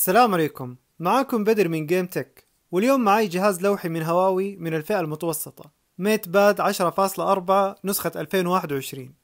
السلام عليكم معاكم بدر من جيم تك واليوم معي جهاز لوحي من هواوي من الفئة المتوسطة ميت باد 10.4 نسخة 2021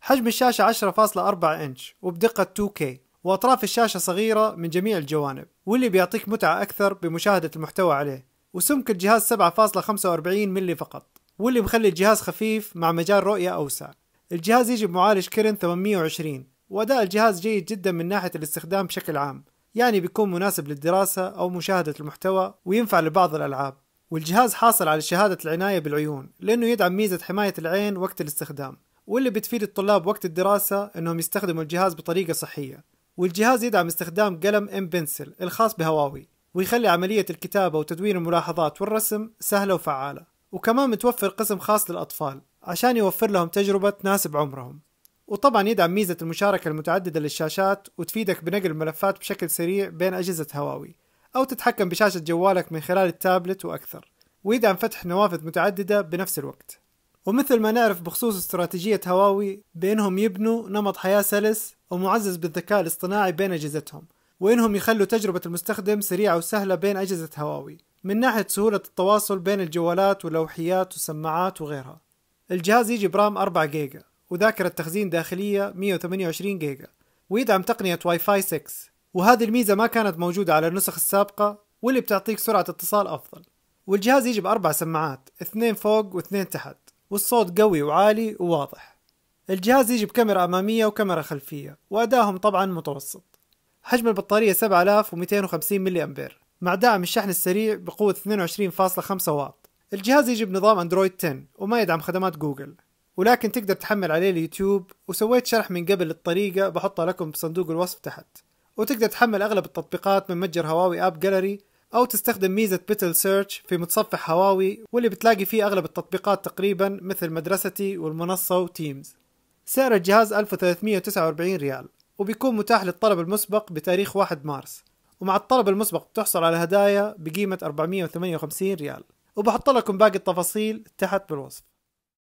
حجم الشاشة 10.4 إنش وبدقة 2K وأطراف الشاشة صغيرة من جميع الجوانب واللي بيعطيك متعة أكثر بمشاهدة المحتوى عليه وسمك الجهاز 7.45 ملي فقط واللي مخلي الجهاز خفيف مع مجال رؤية أوسع الجهاز يجي بمعالج كيرن 820 وأداء الجهاز جيد جدا من ناحية الاستخدام بشكل عام يعني بيكون مناسب للدراسة أو مشاهدة المحتوى وينفع لبعض الألعاب والجهاز حاصل على شهادة العناية بالعيون لأنه يدعم ميزة حماية العين وقت الاستخدام واللي بتفيد الطلاب وقت الدراسة أنهم يستخدموا الجهاز بطريقة صحية والجهاز يدعم استخدام قلم ام بنسل الخاص بهواوي ويخلي عملية الكتابة وتدوين الملاحظات والرسم سهلة وفعالة وكمان متوفر قسم خاص للأطفال عشان يوفر لهم تجربة تناسب عمرهم وطبعا يدعم ميزة المشاركة المتعددة للشاشات وتفيدك بنقل الملفات بشكل سريع بين أجهزة هواوي أو تتحكم بشاشة جوالك من خلال التابلت وأكثر ويدعم فتح نوافذ متعددة بنفس الوقت ومثل ما نعرف بخصوص استراتيجية هواوي بأنهم يبنوا نمط حياة سلس ومعزز بالذكاء الاصطناعي بين أجهزتهم وإنهم يخلوا تجربة المستخدم سريعة وسهلة بين أجهزة هواوي من ناحية سهولة التواصل بين الجوالات واللوحيات والسماعات وغيرها الجهاز يجي برام 4 جيجا وذاكرة تخزين داخلية 128 جيجا ويدعم تقنية واي فاي 6 وهذه الميزة ما كانت موجودة على النسخ السابقة واللي بتعطيك سرعة اتصال أفضل والجهاز يجي بأربع سماعات اثنين فوق واثنين تحت والصوت قوي وعالي وواضح الجهاز يجي بكاميرا أمامية وكاميرا خلفية وأداهم طبعا متوسط حجم البطارية 7250 ملي أمبير مع دعم الشحن السريع بقوة 22.5 واط الجهاز يجي بنظام اندرويد 10 وما يدعم خدمات جوجل ولكن تقدر تحمل عليه اليوتيوب وسويت شرح من قبل الطريقة بحطها لكم بصندوق الوصف تحت وتقدر تحمل أغلب التطبيقات من متجر هواوي أب جالري أو تستخدم ميزة بيتل سيرش في متصفح هواوي واللي بتلاقي فيه أغلب التطبيقات تقريبا مثل مدرستي والمنصة وتيمز سعر الجهاز 1349 ريال وبيكون متاح للطلب المسبق بتاريخ 1 مارس ومع الطلب المسبق بتحصل على هدايا بقيمة 458 ريال وبحط لكم باقي التفاصيل تحت بالوصف